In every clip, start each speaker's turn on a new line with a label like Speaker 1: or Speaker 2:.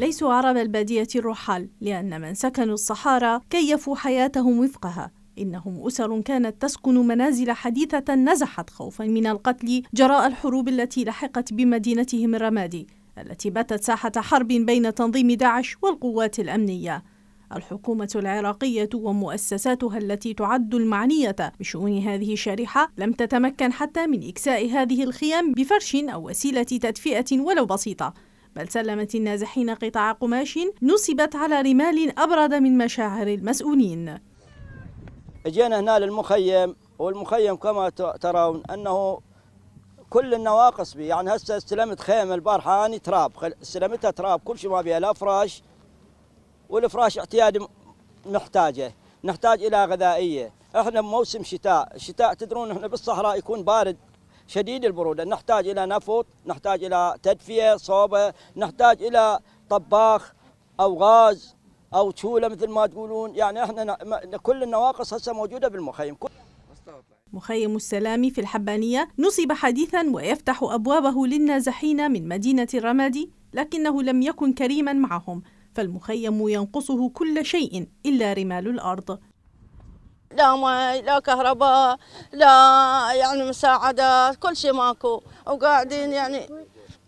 Speaker 1: ليسوا عرب البادية الرحال لأن من سكنوا الصحارى كيفوا حياتهم وفقها إنهم أسر كانت تسكن منازل حديثة نزحت خوفا من القتل جراء الحروب التي لحقت بمدينتهم الرمادي التي باتت ساحة حرب بين تنظيم داعش والقوات الأمنية الحكومة العراقية ومؤسساتها التي تعد المعنية بشؤون هذه الشريحة لم تتمكن حتى من إكساء هذه الخيام بفرش أو وسيلة تدفئة
Speaker 2: ولو بسيطة بل
Speaker 1: سلمت النازحين قطع قماش نصبت على رمال أبرد من مشاعر المسؤولين
Speaker 2: جينا هنا للمخيم والمخيم كما ترون أنه كل النواقص بي يعني هسه استلمت خيمه البارحه اني تراب استلمتها تراب كل شيء ما بيها لا فراش والفراش اعتيادي محتاجه نحتاج الى غذائيه احنا بموسم شتاء الشتاء تدرون احنا بالصحراء يكون بارد شديد البرودة نحتاج إلى نفط نحتاج إلى تدفئة صوبة نحتاج إلى طباخ أو غاز أو تولة مثل ما تقولون يعني إحنا كل النواقص هسه موجودة بالمخيم
Speaker 1: مخيم السلام في الحبانية نصب حديثا ويفتح أبوابه للنازحين من مدينة الرمادي لكنه لم يكن كريما معهم فالمخيم ينقصه كل
Speaker 3: شيء إلا رمال الأرض لا مي لا كهرباء لا يعني مساعدات كل شيء ماكو وقاعدين يعني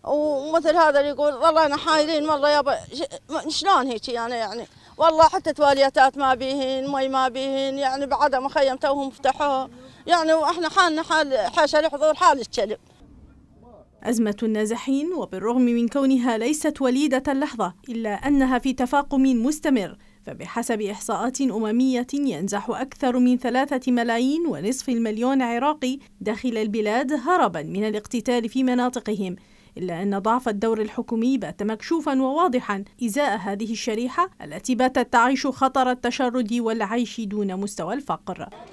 Speaker 3: ومثل هذا اللي يقول والله انا حايلين والله يابا شلون هيك يعني يعني والله حتى تواليتات ما بيهن مي ما بيهن يعني بعدها مخيم توهم فتحوه يعني واحنا حالنا حال حاشا الحضور حال الكلب
Speaker 1: أزمة النازحين وبالرغم من كونها ليست وليدة اللحظة إلا أنها في تفاقم مستمر فبحسب إحصاءات أممية ينزح أكثر من ثلاثة ملايين ونصف المليون عراقي داخل البلاد هربا من الاقتتال في مناطقهم إلا أن ضعف الدور الحكومي بات مكشوفا وواضحا إزاء هذه الشريحة التي باتت تعيش خطر التشرد والعيش دون مستوى الفقر